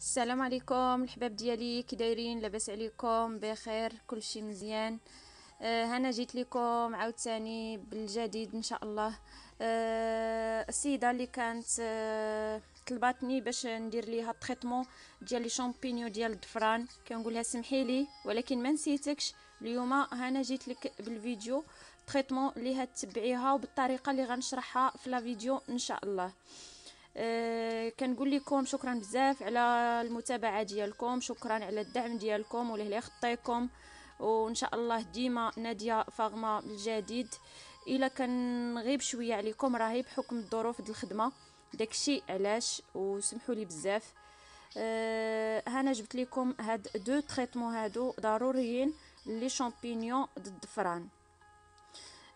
السلام عليكم الحباب ديالي كي دايرين لاباس عليكم بخير كلشي مزيان آه هنا جيت لكم عاوتاني بالجديد ان شاء الله آه السيده اللي كانت آه طلباتني باش ندير ليها تريتمون ديال لي شامبينيو ديال الدفران كنقول لها سمحي لي ولكن ما نسيتكش اليوم هنا جيت لك بالفيديو تريتمون اللي هتبعيها وبالطريقه اللي غنشرحها في لا فيديو ان شاء الله آه، كنقول لكم شكرا بزاف على المتابعه ديالكم شكرا على الدعم ديالكم ولهلا خطيكم وان شاء الله ديما ناديه فاغما الجديد الا كنغيب شويه عليكم راهي بحكم الظروف ديال الخدمه داكشي علاش وسمحوا لي بزاف أه هنا جبت لكم هاد دو تريتمون هادو ضروريين لي شامبينيون ضد الدفران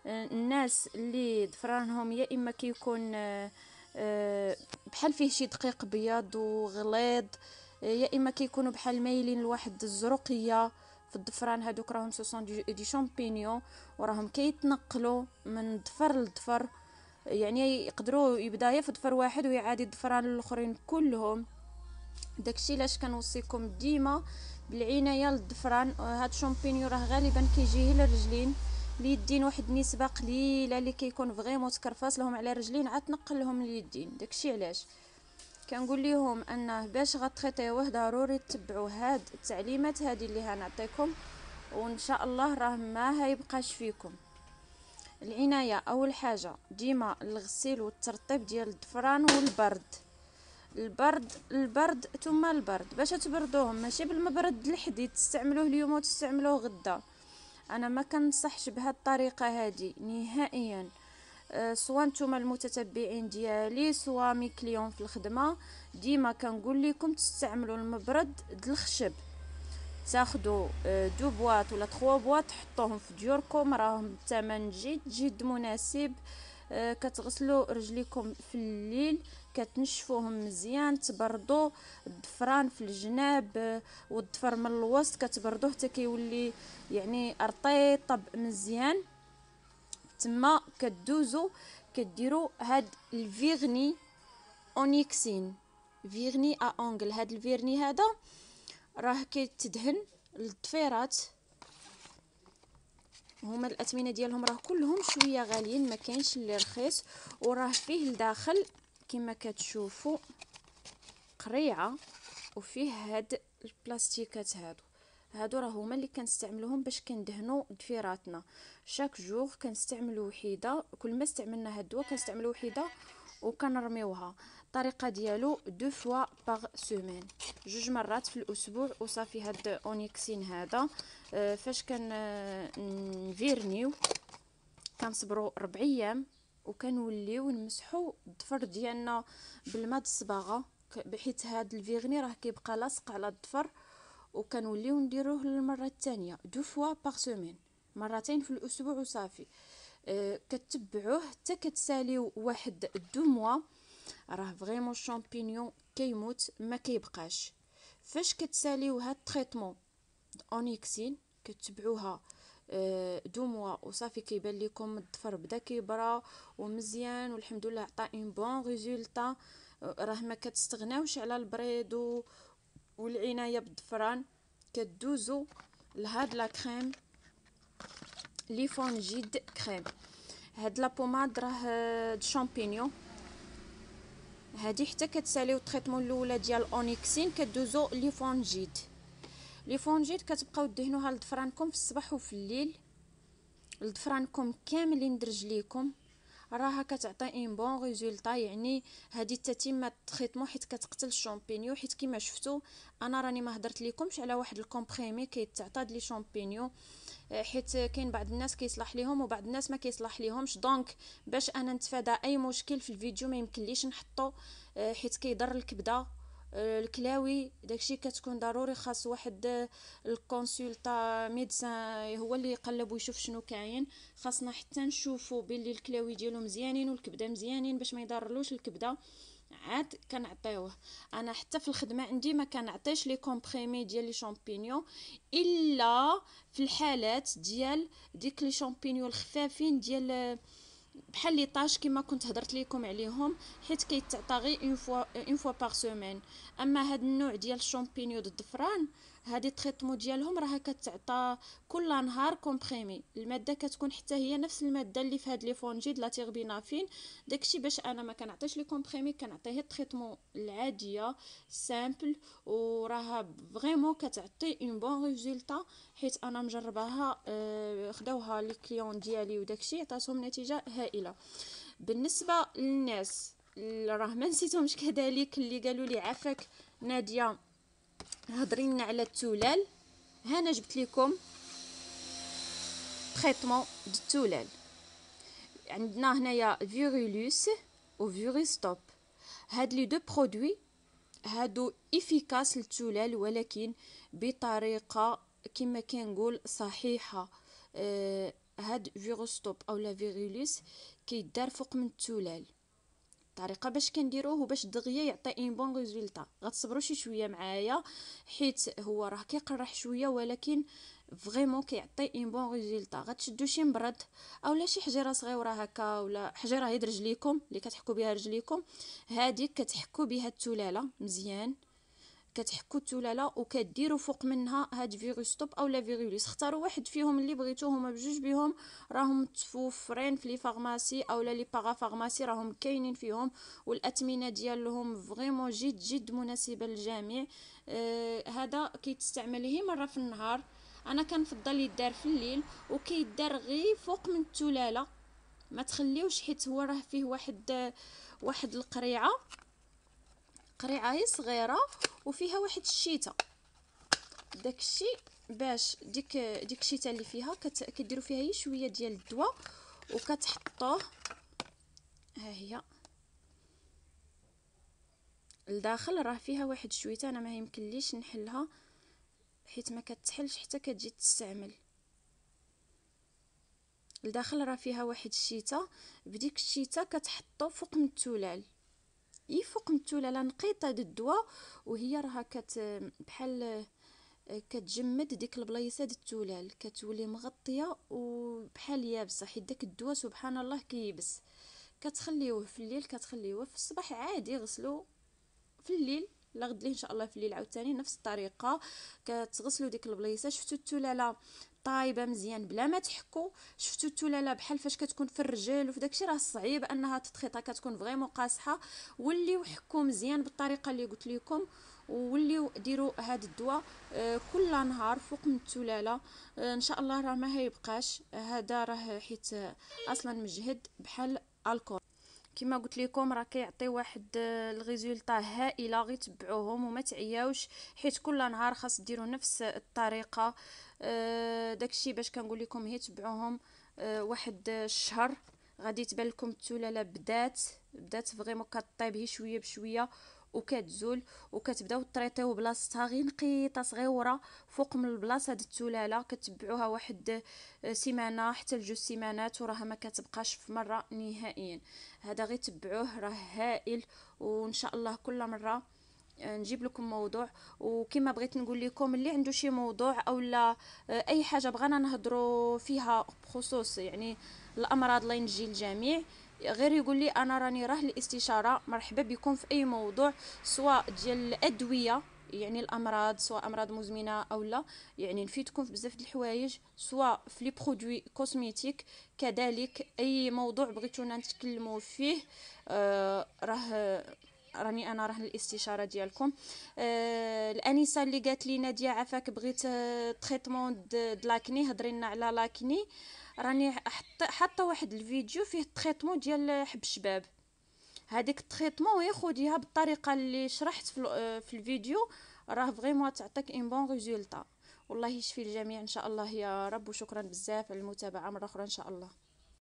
آه، الناس اللي ضفرانهم يا اما كيكون أه بحال فيه شي دقيق بياض وغليظ آه، يا اما كيكونوا بحال مايلين لواحد الزرقيه في الضفران هادوك راهم سوسون دي شامبينيون وراهم كيتنقلوا من ضفر لضفر يعني يقدروا يبدا في ضفر واحد ويعادي الضفران الاخرين كلهم داكشي علاش كنوصيكم ديما بالعنايه للضفران آه، هاد الشامبينيون راه غالبا كيجي كيجيه الرجلين اليدين واحد النسبه قليله اللي كيكون فريمون تكرفص لهم على رجلين عاد تنقل لهم اليدين داكشي علاش كنقول لهم انه باش غتخيطيوه ضروري تتبعوا هاد التعليمات هذه اللي هنعطيكم وان شاء الله راه ما هيبقاش فيكم العنايه اول حاجه ديما الغسيل والترطيب ديال الدفران والبرد البرد البرد ثم البرد باش تبردوهم ماشي بالمبرد الحديد تستعملوه اليوم وتستعملوه غدا انا ما كنصحش الطريقه هذه نهائيا أه، سواء نتوما المتتبعين ديالي سواء مي كليون في الخدمه ديما كنقول لكم تستعملوا المبرد ديال الخشب تاخدو أه، دو بواط ولا تخوا بواط تحطوهم في ديوركم راهم الثمن جد جد مناسب آه، كتغسلوا رجليكم في الليل كتنشفوهم مزيان تبردوا الضفران في الجناب آه، والضفر من الوسط كتبردوه حتى كيولي يعني ارطي مزيان تما كدوزو كديروا هاد الفيغني اونيكسين فيرني ا اونغل هاد الفيرني هذا راه كيتدهن للضفيرات هما الاثمنه ديالهم راه كلهم شويه غاليين ما كاينش اللي رخيص وراه فيه لداخل كما كتشوفوا قريعه وفيه هاد البلاستيكات هادو هادو راه هما اللي كنستعملوهم باش كندهنو دفيراتنا شاك جوغ كنستعملو وحيده كل ما استعملنا هاد الدواء كنستعملو وحيده وكنرميوها الطريقه ديالو دو فوا باغ سومين جوج مرات في الاسبوع وصافي هاد اونيكسين هذا آه، فاش كان آه، نفيرنيو كنصبروا ربع ايام وكنوليو نمسحو الضفر ديالنا بالماء الصباغه بحيث هاد الفيغني راه كيبقى لاصق على الضفر وكنوليو نديروه للمره الثانيه دو فوا باغ سومين مرتين في الاسبوع وصافي آه، كتبعوه حتى كتساليو واحد دو موا راه فريمون الشامبينيون كيموت ما كيبقاش فاش كتساليو هاد التريتمون اونيكسين كتبعوها آه، دو موا وصافي كيبان لكم الضفر بدا كيبرى ومزيان والحمد لله عطى اون بون ريزولطا آه، راه ما كتستغناوش على البريد والعنايه بالضفران كدوزو لهاد لا كريم لي فونجيد كريم هاد لا بوماد راه آه، شامبينيون هادي حتى كتساليو التريتمون الاولى ديال اونيكسين كدوزو لي فونجيد لي فونجيت كتبقاو دهنوها لضفرانكم في الصباح وفي الليل لضفرانكم كاملين درج ليكم راها كتعطي ان بون ريزولطا يعني هذه التتمه تريتمون حيت كتقتل الشامبينيو حيت كما شفتوا انا راني ما هضرت لكمش على واحد الكومبريمي كيتعطى لي شامبينيو حيت كاين بعض الناس كيصلح ليهم وبعض الناس ما كيصلح ليهمش دونك باش انا نتفادى اي مشكل في الفيديو ما يمكنليش نحطو حيت كيضر الكبده آه، الكلاوي داكشي كتكون ضروري خاص واحد آه، الكونسلطا ميدسان هو اللي يقلب ويشوف شنو كاين خاصنا حتى نشوفوا باللي الكلاوي ديالو مزيانين والكبده مزيانين باش ما يضرلوش الكبده عاد كنعطيوه انا حتى في الخدمه عندي ما كنعطيش لي كومبريمي ديال لي شامبينيون الا في الحالات ديال ديك لي شامبينيون الخفافين ديال آه، بحال لي طاش كيما كنت هضرت لكم عليهم حيت كيتعطى غير اون فوا اون فوا بار سيمين اما هاد النوع ديال الشامبينيو ديال الدفران هادي التريتمون ديالهم راه كتعطى كل نهار كومبريمي الماده كتكون حتى هي نفس الماده اللي في هاد لي فونجي د لا تيربينافين داكشي باش انا ما كنعطيش لي كومبريمي كنعطيه التريتمو العاديه سامبل وراها فريمون كتعطي اون بون ريزولتا حيت انا مجرباها آه، خداوها لي كليون ديالي وداكشي عطاتهم نتيجه هادية. هائله بالنسبه للناس راه ما نسيتهمش كذلك اللي قالوا لي عافاك ناديه هضري لنا على التولال هنا جبت لكم تريتمون د التولال عندنا هنايا فيرولوس وفيروس توب هاد لي دو برودوي هادو افيكاس للتلال ولكن بطريقه كما كنقول صحيحه أه هاد فيروستوب اولا فيريليس كيدار فوق من التلال الطريقه باش كنديروه باش دغيا يعطي ان بون ريزولطا غتصبروا شي شويه معايا حيت هو راه كيقرح شويه ولكن فريمون كيعطي ان بون ريزولطا غتشدو شي مبرد اولا شي حجيره صغيره هكا ولا حجيره هيد رجليكم اللي كتحكوا بها رجليكم هذيك كتحكوا بها التلاله مزيان كتحكوا التلاله وكديروا فوق منها هاد فيروس او اولا فيروس اختاروا واحد فيهم اللي بغيتو هما بجوج بهم راهم متوفرين في لي فارماسي اولا لي باغا فارماسي راهم كاينين فيهم والاثمنه ديالهم فريمون جد جد مناسبه للجميع آه هذا كيتستعمل هي مره في النهار انا كنفضل يدار في الليل وكيدار غير فوق من التلاله ما تخليوش حيت هو راه فيه واحد واحد القريعه قريعه هي صغيره وفيها واحد الشيته داكشي باش ديك ديك الشيته اللي فيها كديروا فيها هي شويه ديال الدواء وكتحطوه ها هي لداخل راه فيها واحد شويته انا ما يمكنليش نحلها حيت ما كتحلش حتى كتجي تستعمل لداخل راه فيها واحد الشيته بديك الشيته كتحطو فوق من التولال يفوق التلاله نقيطه د الدواء وهي راها كت بحال كتجمد ديك البلايصه د التلال كتولي مغطيه وبحال يابسه حيت داك الدواء سبحان الله كيبس كتخليوه في الليل كتخليوه في الصباح عادي غسلو في الليل لا غد ان شاء الله في الليل عاوتاني نفس الطريقه كتغسلو ديك البلايصه شفتو التلاله طايبه مزيان بلا ما تحكو شفتوا التلاله بحال فاش كتكون في الرجال وفي داكشي راه صعيب انها تتخيطها كتكون فريمون قاصحه وليو حكو مزيان بالطريقه اللي قلت لكم ووليو ديروا هاد الدواء آه، كل نهار فوق من التلاله آه، ان شاء الله راه ما هيبقاش هذا راه حيت اصلا مجهد بحال الكور كما قلت لكم راه كيعطي واحد آه، الريزولطا هائله غير تبعوهم وما تعياوش حيت كل نهار خاص ديروا نفس الطريقه آه، داكشي باش كنقول لكم هي تبعوهم آه، واحد الشهر غادي تبان لكم التلاله بدات بدات فريمون كطيب هي شويه بشويه وكتزول وكتبداو طريطيو بلاصتها غير نقيطه صغيره فوق من البلاصه د التلاله كتبعوها واحد آه، سيمانه حتى لجوج سيمانات وراها ما كتبقاش في مره نهائيا هذا غير تبعوه راه هائل وان شاء الله كل مره آه، نجيب لكم موضوع وكما بغيت نقول لكم اللي عنده شي موضوع او لا آه، اي حاجه بغانا نهضروا فيها بخصوص يعني الامراض الله ينجي الجميع غير يقول لي انا راني راه الاستشاره مرحبا بكم في اي موضوع سواء ديال الادويه يعني الامراض سواء امراض مزمنه او لا يعني نفيدكم في بزاف د الحوايج سواء في لي برودوي كوزميتيك كذلك اي موضوع بغيتونا نتكلموا فيه آه راه راني انا راه الاستشاره ديالكم آه، الانسه اللي قالت لي ناديه عافاك بغيت تريتمون د لاكني هضري لنا على لاكني راني حاطه واحد الفيديو فيه تريتمون ديال حب الشباب هذيك التريتمون خديها بالطريقه اللي شرحت في آه، الفيديو راه فريمون تعطيك ان بون ريزولتا والله يشفي الجميع ان شاء الله يا رب وشكرا بزاف على المتابعه مره اخرى ان شاء الله